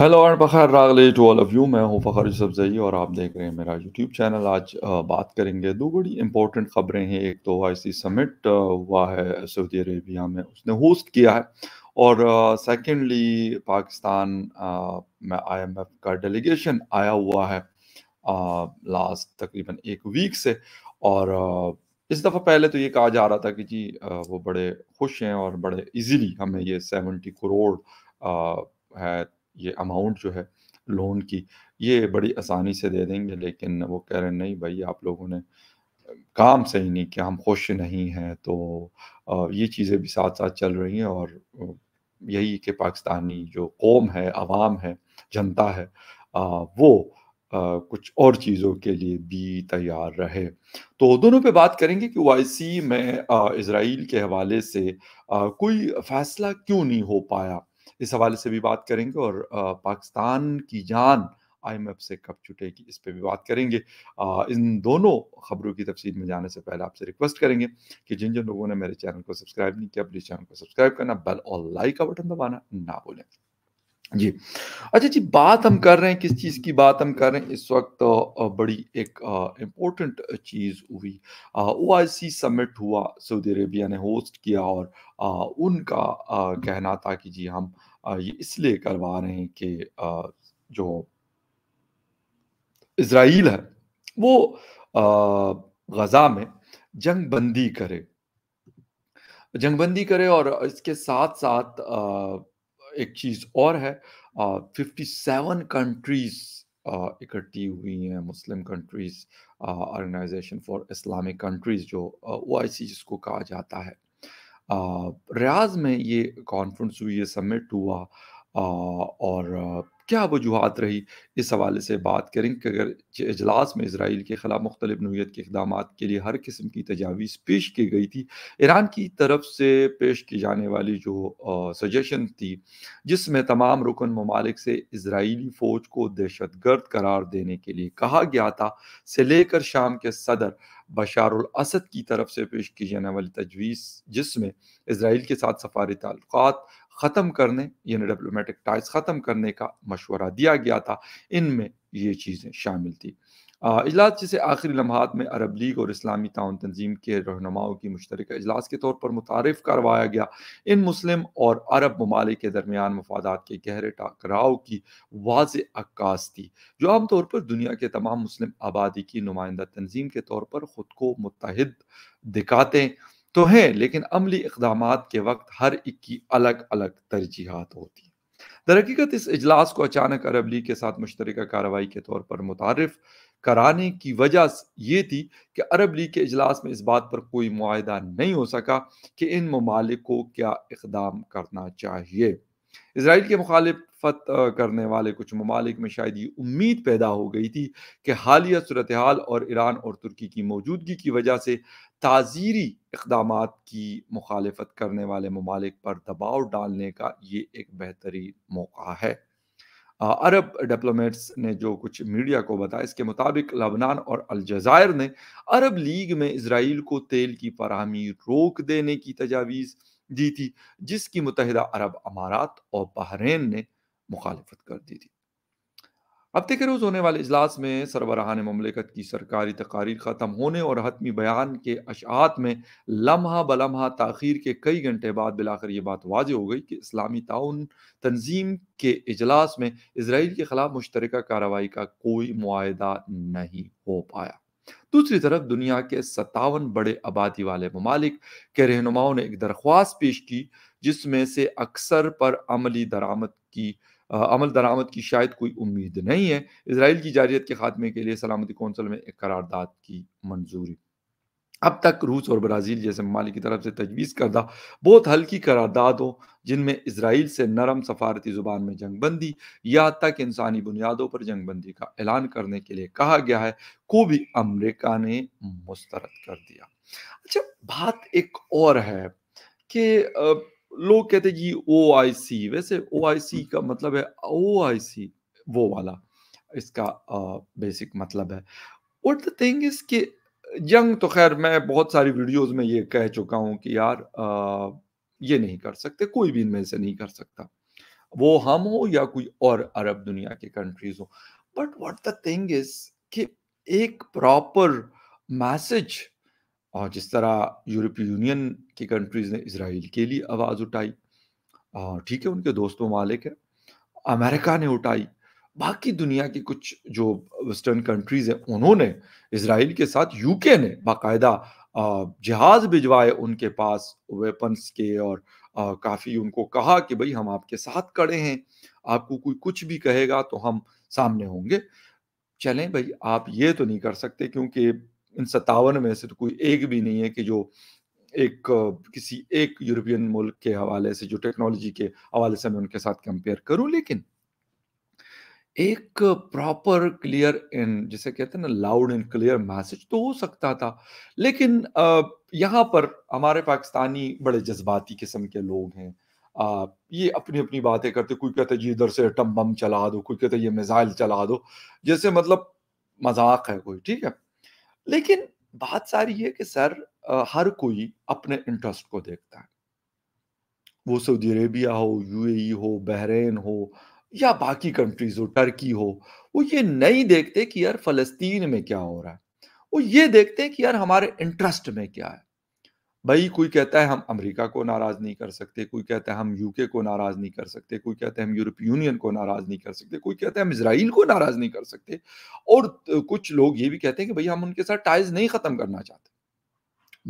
hello और बखैर रागले टू ऑल ऑफ़ यू मैं हूं फ़खर सब्ज़ई और आप देख रहे हैं मेरा यूट्यूब चैनल आज बात करेंगे दो बड़ी इंपॉर्टेंट खबरें हैं एक तो आई सी समिट हुआ है सऊदी अरेबिया में उसने होस्ट किया है और सेकेंडली पाकिस्तान में एफ का डेलीगेशन आया हुआ है लास्ट तकरीबन एक वीक से और इस दफ़ा पहले तो ये कहा जा रहा था कि जी वो बड़े खुश हैं और बड़े इजीली हमें ये सेवेंटी करोड़ है ये अमाउंट जो है लोन की ये बड़ी आसानी से दे देंगे लेकिन वो कह रहे नहीं भाई आप लोगों ने काम सही नहीं किया हम खुश नहीं हैं तो ये चीज़ें भी साथ साथ चल रही हैं और यही कि पाकिस्तानी जो कौम है आवाम है जनता है वो कुछ और चीज़ों के लिए भी तैयार रहे तो दोनों पे बात करेंगे कि वाई में इसराइल के हवाले से कोई फैसला क्यों नहीं हो पाया इस हवाले से भी बात करेंगे और पाकिस्तान की जान आईएमएफ से कब छुटेगी इस पर भी बात करेंगे आ, इन दोनों खबरों की तफसील में जाने से पहले आपसे रिक्वेस्ट करेंगे कि जिन जिन लोगों ने मेरे चैनल को सब्सक्राइब नहीं किया प्लीज़ चैनल को सब्सक्राइब करना बेल और लाइक का बटन दबाना ना भूलें जी अच्छा जी बात हम कर रहे हैं किस चीज़ की बात हम कर रहे हैं इस वक्त बड़ी एक इम्पोर्टेंट चीज़ हुई ओ आई सी समिट हुआ सऊदी अरेबिया ने होस्ट किया और आ, उनका आ, कहना था कि जी हम आ, ये इसलिए करवा रहे हैं कि जो इसराइल है वो गज़ा में जंग बंदी करे जंगबंदी करे और इसके साथ साथ एक चीज और है फिफ्टी सेवन कंट्रीज इकट्ठी हुई हैं Muslim countries organisation for Islamic countries जो ओ आई सी जिसको कहा जाता है रियाज में ये कॉन्फ्रेंस हुई ये समिट हुआ uh, और क्या वजूहत रही इस हवाले से बात करेंगे कि अगर अजलास में इसराइल के खिलाफ मुख्तलिफ नोयत के इकदाम के लिए हर किस्म की तजावीज़ पेश की गई थी ईरान की तरफ से पेश की जाने वाली जो सजेशन थी जिसमें तमाम रुकन ममालिक से इसराइली फ़ौज को दहशत गर्द करार देने के लिए कहा गया था से लेकर शाम के सदर बशारसद की तरफ से पेश की जाने वाली तजवीज़ जिसमें इसराइल के साथ सफारी तल्क ख़त्म करने यानी डिप्लोमेटिक टाइज ख़त्म करने का मशवरा दिया गया था इनमें ये चीज़ें शामिल थी इजलास जिसे आखिरी लम्हात में अरब लीग और इस्लामी ताउन तंजीम के रहनुमाओं की मुश्तरक अजलास के तौर पर मुतारफ़ करवाया गया इन मुस्लिम और अरब ममालिक के दरमियान मफादात के गहरे टकराव की वाज अक्का थी जो आमतौर पर दुनिया के तमाम मुस्लिम आबादी की नुमाइंदा तंजीम के तौर पर ख़ुद को मुतहद दिखाते तो हैं लेकिन अमली इकदाम के वक्त हर एक की अलग अलग तरजीहत होती हैं दरक़ीकत इस अजलास को अचानक अरब लीग के साथ मुश्तर कार्रवाई के तौर पर मुतारफ़ कराने की वजह ये थी कि अरब लीग के अजलास में इस बात पर कोई मुआदा नहीं हो सका कि इन ममालिक को क्या इकदाम करना चाहिए इसराइल के मुखालफत करने वाले कुछ ममालिक में शायद ये उम्मीद पैदा हो गई थी कि हालिया सूरत हाल और ईरान और तुर्की की मौजूदगी की वजह से ताज़ीरी इकदाम की मुखालफत करने वाले ममालिक पर दबाव डालने का ये एक बेहतरीन मौका है अरब डिप्लोमेट्स ने जो कुछ मीडिया को बताया इसके मुताबिक लबनान और अलजायर ने अरब लीग में इसराइल को तेल की फरहमी रोक देने की तजावीज़ दी थी जिसकी मुतहदा अरब अमारात और बहरेन ने मुखालफत कर दी थी अब तक रोज़ होने वाले इजलास में सरबराहान ममलिकत की सरकारी तकारीर ख़त्म होने और हतमी बयान के अशात में लम्हा बलम्हा तखिर के कई घंटे बाद बिलाकर यह बात वाज हो गई कि इस्लामी ताउन तंजीम के इजलास में इसराइल के ख़िलाफ़ मुश्तरक कार्रवाई का कोई माहा नहीं हो पाया दूसरी तरफ दुनिया के सत्तावन बड़े आबादी वाले ममालिक के रहनुमाओं ने एक दरख्वास्त पेश की जिसमें से अक्सर पर अमली दरामद की आ, अमल दरामद की शायद कोई उम्मीद नहीं है इसराइल की जारियत के खात्मे के लिए सलामती कौंसिल में एक करारदाद की मंजूरी अब तक रूस और ब्राज़ील जैसे ममालिक की तरफ से तजवीज़ करदा बहुत हल्की करारदादों जिनमें इसराइल से नरम सफारती ज़ुबान में जंग बंदी या तक इंसानी बुनियादों पर जंग बंदी का ऐलान करने के लिए कहा गया है को भी अमरीका ने मुस्तरद कर दिया अच्छा बात एक और है कि लोग कहते जी ओ आई सी वैसे ओ आई सी का मतलब है ओ आई सी वो वाला इसका बेसिक मतलब है वट द थिंग इज के जंग तो खैर मैं बहुत सारी वीडियोस में ये कह चुका हूं कि यार आ, ये नहीं कर सकते कोई भी इनमें से नहीं कर सकता वो हम हो या कोई और अरब दुनिया के कंट्रीज हो but what the thing is कि एक प्रॉपर मैसेज और जिस तरह यूरोपीय यूनियन की कंट्रीज ने इसराइल के लिए आवाज़ उठाई ठीक है उनके दोस्तों मालिक है अमेरिका ने उठाई बाकी दुनिया की कुछ जो वेस्टर्न कंट्रीज हैं उन्होंने इसराइल के साथ यूके ने बाकायदा जहाज भिजवाए उनके पास वेपन्स के और काफ़ी उनको कहा कि भाई हम आपके साथ खड़े हैं आपको कोई कुछ भी कहेगा तो हम सामने होंगे चलें भाई आप ये तो नहीं कर सकते क्योंकि इन सत्तावन में से तो कोई एक भी नहीं है कि जो एक किसी एक यूरोपियन मुल्क के हवाले से जो टेक्नोलॉजी के हवाले से मैं उनके साथ कंपेयर करूं लेकिन एक प्रॉपर क्लियर एंड जिसे कहते हैं ना लाउड एंड क्लियर मैसेज तो हो सकता था लेकिन यहाँ पर हमारे पाकिस्तानी बड़े जज्बाती किस्म के लोग हैं आ, ये अपनी अपनी बातें करते कोई कहता है जी इधर से एटम बम चला दो कोई कहता है ये मिसाइल चला दो जैसे मतलब मजाक है कोई ठीक है लेकिन बात सारी है कि सर हर कोई अपने इंटरेस्ट को देखता है वो सऊदी अरेबिया हो यूएई हो बहरेन हो या बाकी कंट्रीज हो टर्की हो वो ये नहीं देखते कि यार फलस्तीन में क्या हो रहा है वो ये देखते हैं कि यार हमारे इंटरेस्ट में क्या है भाई कोई कहता है हम अमेरिका को नाराज नहीं कर सकते कोई कहता है हम यूके को नाराज नहीं कर सकते कोई कहता है हम यूरोपीय यूनियन को नाराज नहीं कर सकते कोई कहता है हम इसराइल को नाराज नहीं कर सकते और कुछ लोग ये भी कहते हैं कि भाई हम उनके साथ टाइज नहीं खत्म करना चाहते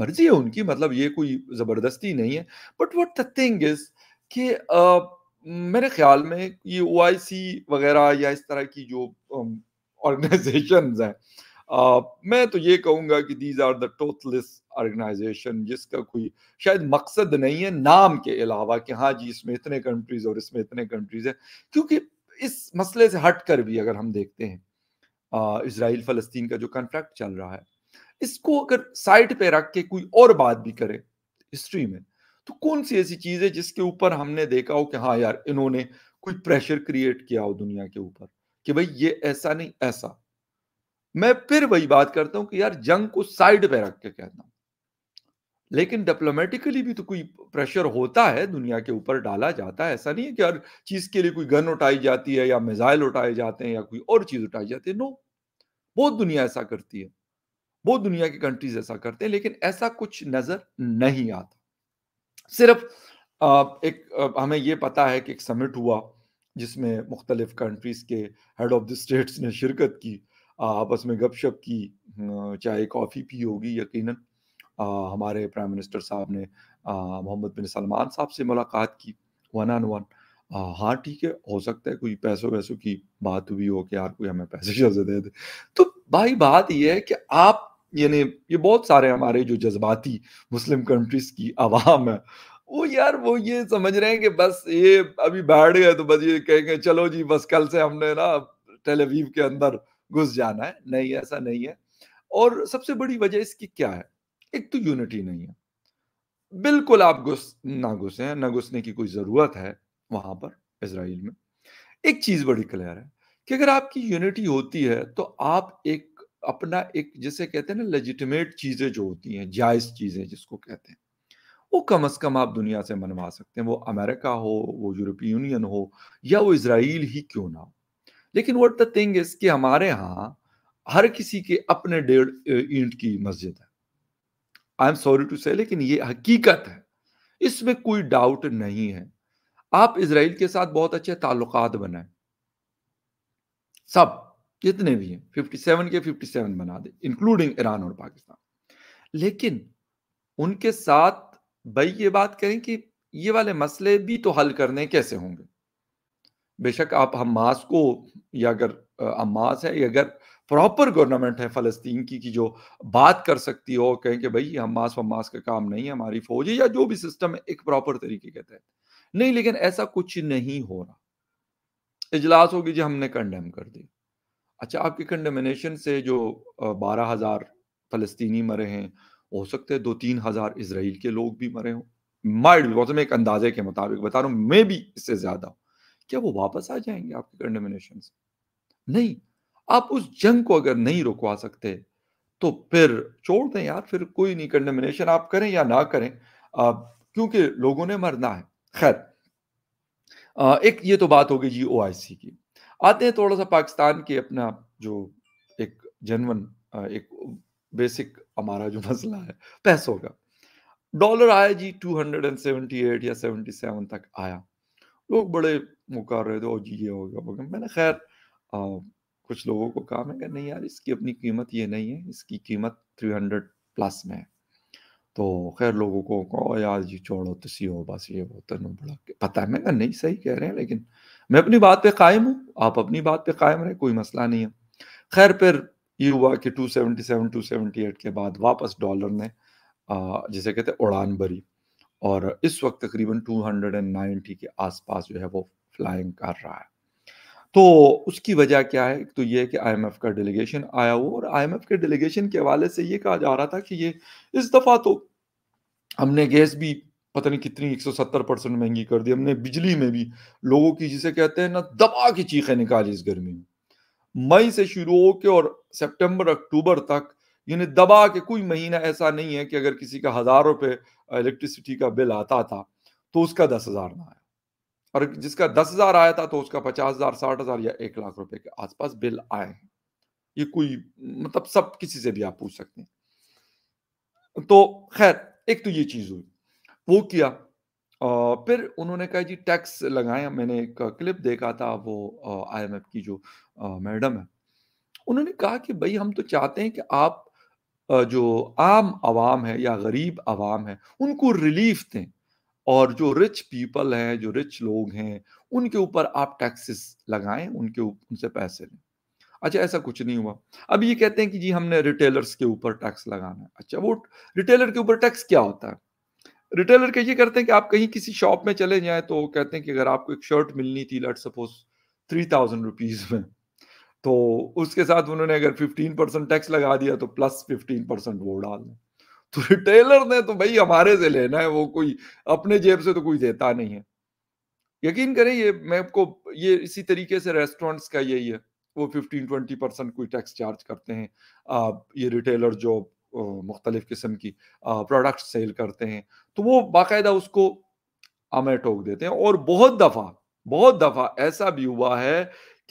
मर्जी है उनकी मतलब ये कोई जबरदस्ती नहीं है but what the thing is कि मेरे ख्याल में ये ओ वगैरह या इस तरह की जो ऑर्गेनाइजेशन हैं Uh, मैं तो ये कहूंगा कि these are the toothless organisation जिसका कोई शायद मकसद नहीं है नाम के अलावा कि हाँ जी इसमें इतने कंट्रीज और इसमें इतने कंट्रीज हैं क्योंकि इस मसले से हट कर भी अगर हम देखते हैं इसराइल फलस्तीन का जो कॉन्फ्लिक्ट चल रहा है इसको अगर साइड पे रख के कोई और बात भी करे हिस्ट्री में तो कौन सी ऐसी चीज है जिसके ऊपर हमने देखा हो कि हाँ यार इन्होंने कोई प्रेशर क्रिएट किया हो दुनिया के ऊपर कि भाई ये ऐसा नहीं ऐसा मैं फिर वही बात करता हूं कि यार जंग को साइड पे रख के कहता हूं लेकिन डिप्लोमेटिकली भी तो कोई प्रेशर होता है दुनिया के ऊपर डाला जाता है ऐसा नहीं है कि हर चीज के लिए कोई गन उठाई जाती है या मिसाइल उठाए जाते हैं या कोई और चीज उठाई जाती है नो बहुत दुनिया ऐसा करती है बहुत दुनिया की कंट्रीज ऐसा करते हैं लेकिन ऐसा कुछ नजर नहीं आता सिर्फ एक हमें ये पता है कि एक समिट हुआ जिसमें मुख्तलिफ कंट्रीज़ के हेड ऑफ द स्टेट्स ने शिरकत की आपस में गपशप की चाहे कॉफ़ी पी होगी यकीन हमारे प्राइम मिनिस्टर साहब ने मोहम्मद बिन सलमान साहब से मुलाकात की वन ऑन वन हाँ ठीक है हो सकता है कोई पैसों वैसों की बात हुई हो कि यार कोई हमें पैसे दे दे तो भाई बात यह है कि आप यानी ये बहुत सारे हमारे जो जज्बाती मुस्लिम कंट्रीज की आवाम है वो यार वो ये समझ रहे हैं कि बस ये अभी बैठ गए तो बस ये कहेंगे चलो जी बस कल से हमने ना टेलीवीव के अंदर घुस जाना है नहीं ऐसा नहीं है और सबसे बड़ी वजह इसकी क्या है एक तो यूनिटी नहीं है बिल्कुल आप घुस ना घुसे हैं ना घुसने की कोई ज़रूरत है वहां पर इसराइल में एक चीज़ बड़ी क्लियर है कि अगर आपकी यूनिटी होती है तो आप एक अपना एक जैसे कहते हैं ना लेजिटिमेट चीज़ें जो होती हैं जायज़ चीज़ें जिसको कहते हैं वो कम अज़ कम आप दुनिया से मनवा सकते हैं वो अमेरिका हो वो यूरोपीय यूनियन हो या वो इसराइल ही क्यों ना हो लेकिन वट द थिंग इज कि हमारे यहाँ हर किसी के अपने डेढ़ ईंट की मस्जिद है आई एम सॉरी टू से लेकिन ये हकीकत है इसमें कोई डाउट नहीं है आप इसराइल के साथ बहुत अच्छे ताल्लुक बनाए सब कितने भी हैं 57 के 57 बना दे इंक्लूडिंग ईरान और पाकिस्तान लेकिन उनके साथ भाई ये बात करें कि ये वाले मसले भी तो हल करने कैसे होंगे बेशक आप हमास को या अगर हमास है या अगर प्रॉपर गवर्नमेंट है फलस्तीन की कि जो बात कर सकती हो कहें कि भाई हमास वमास का काम नहीं है हमारी फौज है या जो भी सिस्टम है एक प्रॉपर तरीके के तहत नहीं लेकिन ऐसा कुछ नहीं हो रहा इजलास होगी जी हमने कंडेम कर दी अच्छा आपके कंडमिनेशन से जो बारह हजार फलस्तीनी मरे हैं हो सकते हैं दो तीन हजार इसराइल के लोग भी मरे हों माइल्ड मौसम एक अंदाजे के मुताबिक बता रहा हूँ मे भी इससे ज्यादा क्या वो वापस आ जाएंगे आपके कंडमिनेशन से नहीं आप उस जंग को अगर नहीं रुकवा सकते तो फिर छोड़ दें यार फिर कोई नहीं कंडमिनेशन आप करें या ना करें क्योंकि लोगों ने मरना है खैर एक ये तो बात हो गई जी ओ की आते हैं थोड़ा सा पाकिस्तान के अपना जो एक जनवन एक बेसिक हमारा जो मसला है पैसों का डॉलर आया जी 278 या 77 तक आया लोग बड़े मुकार रहे थे और जी ये हो गया हो गया मैंने खैर कुछ लोगों को कहा मैं नहीं यार इसकी अपनी कीमत ये नहीं है इसकी कीमत 300 प्लस में है तो खैर लोगों को कहो यार जी छोड़ो तो सी हो बस ये वो तेन बड़ा पता है मैं नहीं सही कह रहे हैं लेकिन मैं अपनी बात पे कायम हूँ आप अपनी बात पे कायम रहे कोई मसला नहीं है खैर फिर ये हुआ कि 277 278 के बाद वापस डॉलर ने जिसे कहते उड़ान भरी और इस वक्त तकरीबन 290 के आसपास जो है वो फ्लाइंग कर रहा है तो उसकी वजह क्या है तो ये कि आईएमएफ का डेलीगेशन आया हुआ और आईएमएफ के डेलीगेशन के हवाले से ये कहा जा रहा था कि ये इस दफ़ा तो हमने गैस भी पता नहीं कितनी 170 परसेंट महंगी कर दी हमने बिजली में भी लोगों की जिसे कहते हैं ना दबा की चीखें निकाली इस गर्मी में मई से शुरू होकर और सितंबर अक्टूबर तक यानी दबा के कोई महीना ऐसा नहीं है कि अगर किसी का हजार रुपये इलेक्ट्रिसिटी का बिल आता था तो उसका दस हजार ना आया और जिसका दस हजार आया था तो उसका पचास हजार साठ हजार या एक लाख रुपए के आसपास बिल आए हैं ये कोई मतलब सब किसी से भी आप पूछ सकते हैं तो खैर एक तो ये चीज हुई वो किया फिर उन्होंने कहा जी टैक्स लगाए मैंने एक क्लिप देखा था वो आईएमएफ की जो मैडम है उन्होंने कहा कि भाई हम तो चाहते हैं कि आप जो आम आवाम है या गरीब आवाम है उनको रिलीफ दें और जो रिच पीपल हैं जो रिच लोग हैं उनके ऊपर आप टैक्सेस लगाएं उनके उनसे पैसे लें अच्छा ऐसा कुछ नहीं हुआ अब ये कहते हैं कि जी हमने रिटेलर्स के ऊपर टैक्स लगाना है अच्छा वो रिटेलर के ऊपर टैक्स क्या होता है रिटेलर कहिए करते हैं कि आप कहीं किसी शॉप में चले जाए तो कहते हैं कि अगर आपको एक शर्ट मिलनी थी let suppose three thousand rupees में तो उसके साथ उन्होंने अगर फिफ्टीन परसेंट टैक्स लगा दिया तो प्लस फिफ्टीन परसेंट वो डाल दें तो रिटेलर ने तो भाई हमारे से लेना है वो कोई अपने जेब से तो कोई देता नहीं है यकीन करें ये मैं आपको ये इसी तरीके से रेस्टोरेंट्स का यही है वो फिफ्टीन ट्वेंटी परसेंट कोई टैक्स चार्ज करते हैं आप ये रिटेलर जो मुख्तलिफ़ किस्म की प्रोडक्ट सेल करते हैं तो वो बाकायदा उसको हमें टोक देते हैं और बहुत दफ़ा बहुत दफ़ा ऐसा भी हुआ है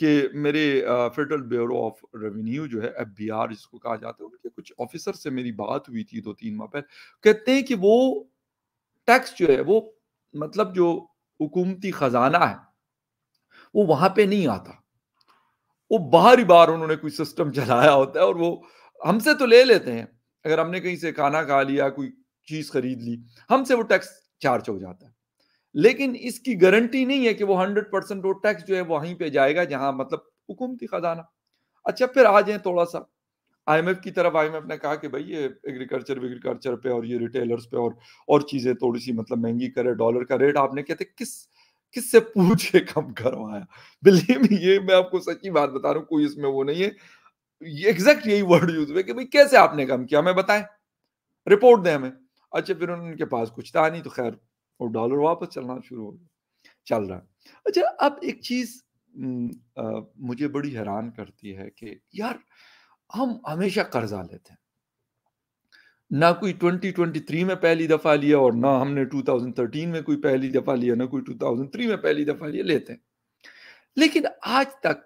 कि मेरे फेडरल ब्यूरो ऑफ रेवेन्यू जो है एफ बी आर जिसको कहा जाता है उनके कुछ ऑफिसर से मेरी बात हुई थी दो तीन माह पहले कहते हैं कि वो टैक्स जो है वो मतलब जो हुकूमती ख़जाना है वो वहां पे नहीं आता वो बाहर ही उन्होंने कोई सिस्टम चलाया होता है और वो हमसे तो ले लेते हैं अगर हमने कहीं से खाना खा लिया कोई चीज खरीद ली हमसे वो टैक्स चार्ज हो जाता है लेकिन इसकी गारंटी नहीं है कि वो हंड्रेड परसेंट वो टैक्स जो है वहीं पे जाएगा जहां मतलब हुकूमती खजाना अच्छा फिर आ जाए थोड़ा सा आईएमएफ की तरफ आईएमएफ ने कहा कि भाई ये एग्रीकल्चर वेग्रीकल्चर पे और ये रिटेलर्स पे और और चीजें थोड़ी सी मतलब महंगी करे डॉलर का रेट आपने कहते तो किस किससे पूछ के कम करवाया बिल्ली में ये मैं आपको सच्ची बात बता रहा हूँ कोई इसमें वो नहीं है एग्जैक्ट यही वर्ड यूज हुए कि भाई कैसे आपने काम किया हमें बताएं रिपोर्ट दें हमें अच्छा फिर उनके पास कुछ था नहीं तो खैर वो डॉलर वापस चलना शुरू हो गया चल रहा है अच्छा अब एक चीज हम्म, मुझे बड़ी हैरान करती है कि यार हम हमेशा कर्जा लेते हैं ना कोई 2023 में पहली दफ़ा लिया और ना हमने 2013 में कोई पहली दफ़ा लिया ना कोई 2003 में पहली दफ़ा लिया लेते हैं लेकिन आज तक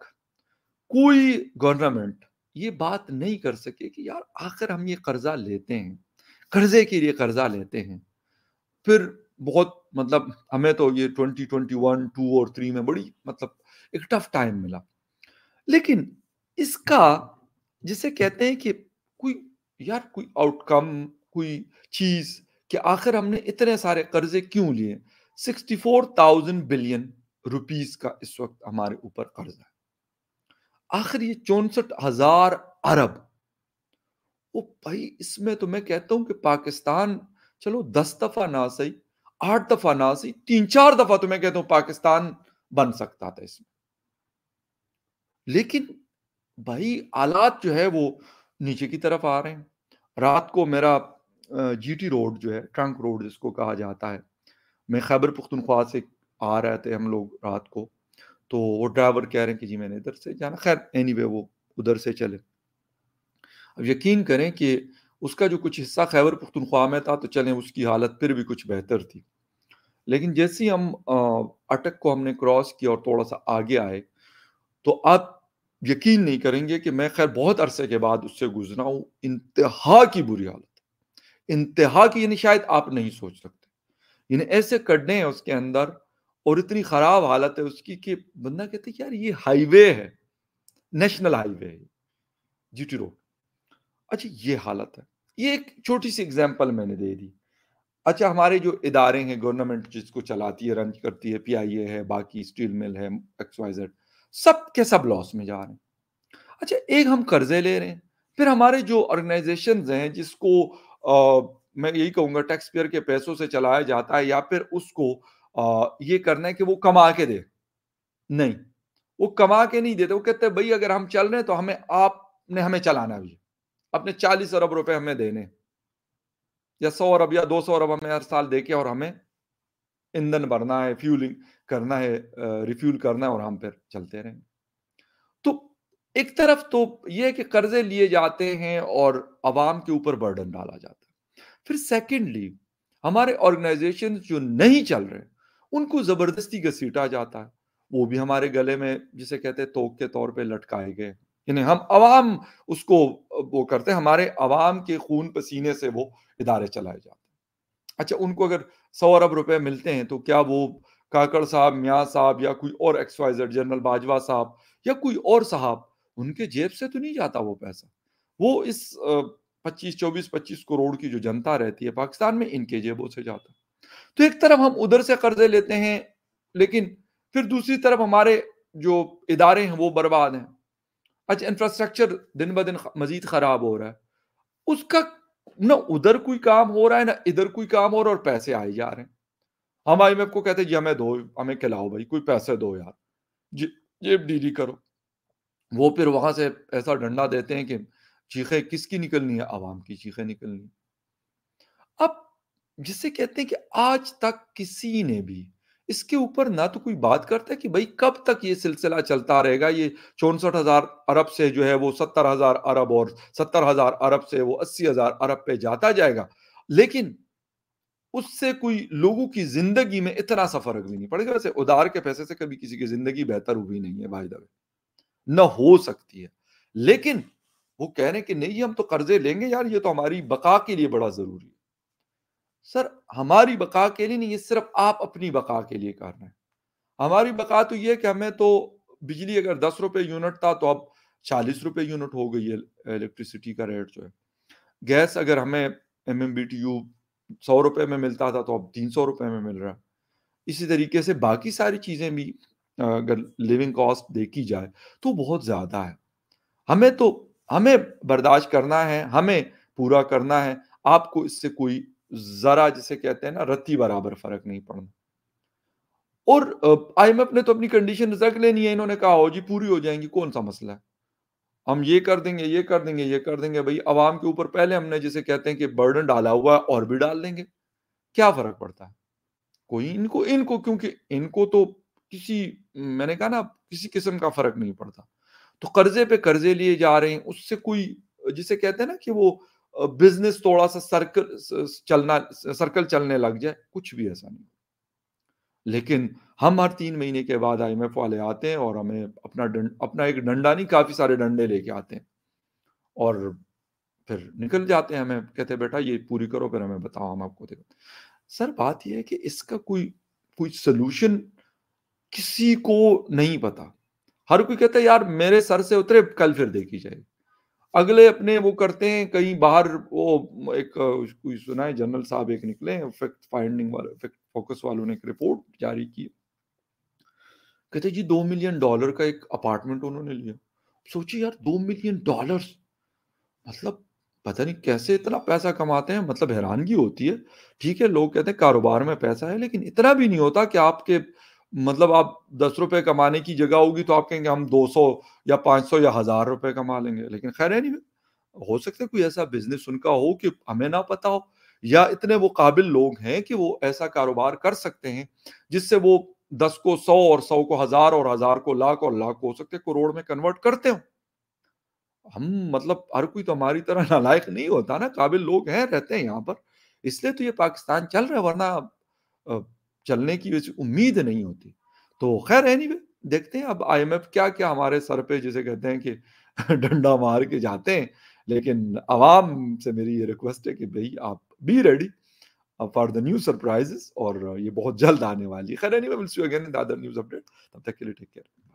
कोई गवर्नमेंट ये बात नहीं कर सके कि यार आखिर हम ये कर्जा लेते हैं कर्जे के लिए कर्जा लेते हैं फिर बहुत मतलब हमें तो ये ट्वेंटी ट्वेंटी वन टू और थ्री में बड़ी मतलब एक टफ टाइम मिला लेकिन इसका जिसे कहते हैं कि कोई यार कोई आउटकम कोई चीज कि आखिर हमने इतने सारे कर्जे क्यों लिए sixty four thousand billion rupees का इस वक्त हमारे ऊपर कर्जा है आखिर ये चौसठ हजार अरब ओ भाई इसमें तो मैं कहता हूं कि पाकिस्तान चलो दस दफा ना सही आठ दफा ना सही तीन चार दफा तो मैं कहता हूं पाकिस्तान बन सकता था इसमें लेकिन भाई आलात जो है वो नीचे की तरफ आ रहे हैं रात को मेरा जीटी रोड जो है ट्रंक रोड जिसको कहा जाता है मैं खैबर पुख्तनख्वा से आ रहे थे हम लोग रात को तो वो ड्राइवर कह रहे हैं कि जी मैंने इधर से जाना खैर एनी वे वो उधर से चले अब यकीन करें कि उसका जो कुछ हिस्सा खैबर पुख्तनख्वा में था तो चलें उसकी हालत फिर भी कुछ बेहतर थी लेकिन जैसे ही हम अटक को हमने क्रॉस किया और थोड़ा सा आगे आए तो आप यकीन नहीं करेंगे कि मैं खैर बहुत अरसे के बाद उससे गुजरा हूँ इंतहा की बुरी हालत इंतहा की यानी शायद आप नहीं सोच सकते यानी ऐसे कड्डे हैं उसके अंदर और इतनी खराब हालत है उसकी कि बंदा कहते यार ये हाईवे है नेशनल हाईवे है जी रोड अच्छा ये हालत है ये एक छोटी सी एग्जाम्पल मैंने दे दी अच्छा हमारे जो इदारे हैं गवर्नमेंट जिसको चलाती है रन करती है पीआईए है बाकी स्टील मिल है एक्सवाइजेड सब के सब लॉस में जा रहे हैं अच्छा एक हम कर्जे ले रहे हैं फिर हमारे जो ऑर्गेनाइजेशन हैं जिसको आ, मैं यही कहूंगा टैक्स पेयर के पैसों से चलाया जाता है या फिर उसको आ, ये करना है कि वो कमा के दे नहीं वो कमा के नहीं देते वो कहते भाई अगर हम चल रहे हैं तो हमें आपने हमें चलाना भी अपने चालीस अरब रुपए हमें देने या सौ अरब या दो सौ अरब हमें हर साल देके और हमें ईंधन भरना है फ्यूलिंग करना है रिफ्यूल करना है और हम फिर चलते रहेंगे तो एक तरफ तो ये कि कर्जे लिए जाते हैं और आवाम के ऊपर बर्डन डाला जाता है फिर सेकेंडली हमारे ऑर्गेनाइजेशन जो नहीं चल रहे उनको जबरदस्ती घसीटा जाता है वो भी हमारे गले में जिसे कहते हैं तोक के तौर पे लटकाए गए यानी हम अवाम उसको वो करते हैं हमारे अवाम के खून पसीने से वो इदारे चलाए जाते हैं अच्छा उनको अगर सौ अरब रुपए मिलते हैं तो क्या वो काकड़ साहब मियाँ साहब या कोई और एक्सवाइजर जनरल बाजवा साहब या कोई और साहब उनके जेब से तो नहीं जाता वो पैसा वो इस पच्चीस चौबीस पच्चीस करोड़ की जो जनता रहती है पाकिस्तान में इनके जेबों से जाता है तो एक तरफ हम उधर से कर्जे लेते हैं लेकिन फिर दूसरी तरफ हमारे जो इदारे हैं वो बर्बाद हैं अच्छा इंफ्रास्ट्रक्चर दिन ब दिन मजीद खराब हो रहा है उसका ना उधर कोई काम हो रहा है ना इधर कोई काम हो रहा है और पैसे आए जा रहे हैं हम आई एम को कहते हैं जी हमें दो हमें खिलाओ भाई कोई पैसे दो यार जी जेब डीडी करो वो फिर वहां से ऐसा डंडा देते हैं कि चीखें किसकी निकलनी है आवाम की चीखें निकलनी अब जिसे कहते हैं कि आज तक किसी ने भी इसके ऊपर ना तो कोई बात करता है कि भाई कब तक ये सिलसिला चलता रहेगा ये चौसठ हजार अरब से जो है वो सत्तर हजार अरब और सत्तर हजार अरब से वो अस्सी हजार अरब पे जाता जाएगा लेकिन उससे कोई लोगों की जिंदगी में इतना सा फर्क भी नहीं पड़ेगा वैसे उधार के पैसे से कभी किसी की जिंदगी बेहतर हुई नहीं है भाई दबे न हो सकती है लेकिन वो कह रहे हैं कि नहीं हम तो कर्जे लेंगे यार ये तो हमारी बका के लिए बड़ा जरूरी है सर हमारी बका के लिए नहीं ये सिर्फ आप अपनी बका के लिए कर रहे हैं हमारी बका तो ये कि हमें तो बिजली अगर दस रुपये यूनिट था तो अब चालीस रुपये यूनिट हो गई है इलेक्ट्रिसिटी का रेट जो है गैस अगर हमें M M B T U सौ रुपये में मिलता था तो अब तीन सौ रुपये में मिल रहा है इसी तरीके से बाकी सारी चीज़ें भी अगर लिविंग कॉस्ट देखी जाए तो बहुत ज़्यादा है हमें तो हमें बर्दाश्त करना है हमें पूरा करना है आपको इससे कोई जरा जिसे कहते हैं ना रत्ती बराबर फर्क नहीं पड़ना और आईएमएफ ने तो अपनी कंडीशन रख लेनी है इन्होंने कहा हो जी पूरी हो जाएंगी कौन सा मसला है हम ये कर देंगे ये कर देंगे ये कर देंगे भाई आवाम के ऊपर पहले हमने जिसे कहते हैं कि बर्डन डाला हुआ है और भी डाल देंगे क्या फर्क पड़ता है कोई इनको इनको क्योंकि इनको तो किसी मैंने कहा ना किसी किस्म का फर्क नहीं पड़ता तो कर्जे पे कर्जे लिए जा रहे हैं उससे कोई जिसे कहते हैं ना कि वो बिजनेस थोड़ा सा सर्कल चलना सर्कल चलने लग जाए कुछ भी ऐसा नहीं लेकिन हम हर तीन महीने के बाद आई एम वाले आते हैं और हमें अपना डंड अपना एक डंडा नहीं काफ़ी सारे डंडे लेके आते हैं और फिर निकल जाते हैं हमें कहते हैं बेटा ये पूरी करो फिर हमें बताओ हम आपको देखो सर बात यह है कि इसका कोई कोई सलूशन किसी को नहीं पता हर कोई कहता है यार मेरे सर से उतरे कल फिर देखी जाएगी अगले अपने वो करते हैं कहीं बाहर वो एक कोई सुना है जनरल साहब एक निकले फैक्ट फाइंडिंग वाले फैक्ट फोकस वालों ने एक रिपोर्ट जारी की कहते जी दो मिलियन डॉलर का एक अपार्टमेंट उन्होंने लिया सोचिए यार दो मिलियन डॉलर मतलब पता नहीं कैसे इतना पैसा कमाते हैं मतलब हैरानगी होती है ठीक है लोग कहते हैं कारोबार में पैसा है लेकिन इतना भी नहीं होता कि आपके मतलब आप दस रुपए कमाने की जगह होगी तो आप कहेंगे हम दो सौ या सौ या हजार रुपए कमा लेंगे लेकिन खैर नहीं हो सकता है कोई ऐसा बिजनेस उनका हो कि हमें ना पता हो या इतने वो काबिल लोग हैं कि वो ऐसा कारोबार कर सकते हैं जिससे वो दस को सौ और सौ को हजार और हजार को लाख और लाख को हो सकते करोड़ में कन्वर्ट करते हो हम मतलब हर कोई तो हमारी तरह नालायक नहीं होता ना काबिल लोग हैं रहते हैं यहाँ पर इसलिए तो ये पाकिस्तान चल रहा है वरना चलने की उम्मीद नहीं होती तो खैर है नहीं देखते हैं अब आईएमएफ क्या क्या हमारे सर पे जिसे कहते हैं कि डंडा मार के जाते हैं लेकिन आवाम से मेरी ये रिक्वेस्ट है कि भाई आप be ready for the new surprises और ये बहुत जल्द आने वाली है खैर any anyway, will see again in the other news update तब तक के लिए टेक केयर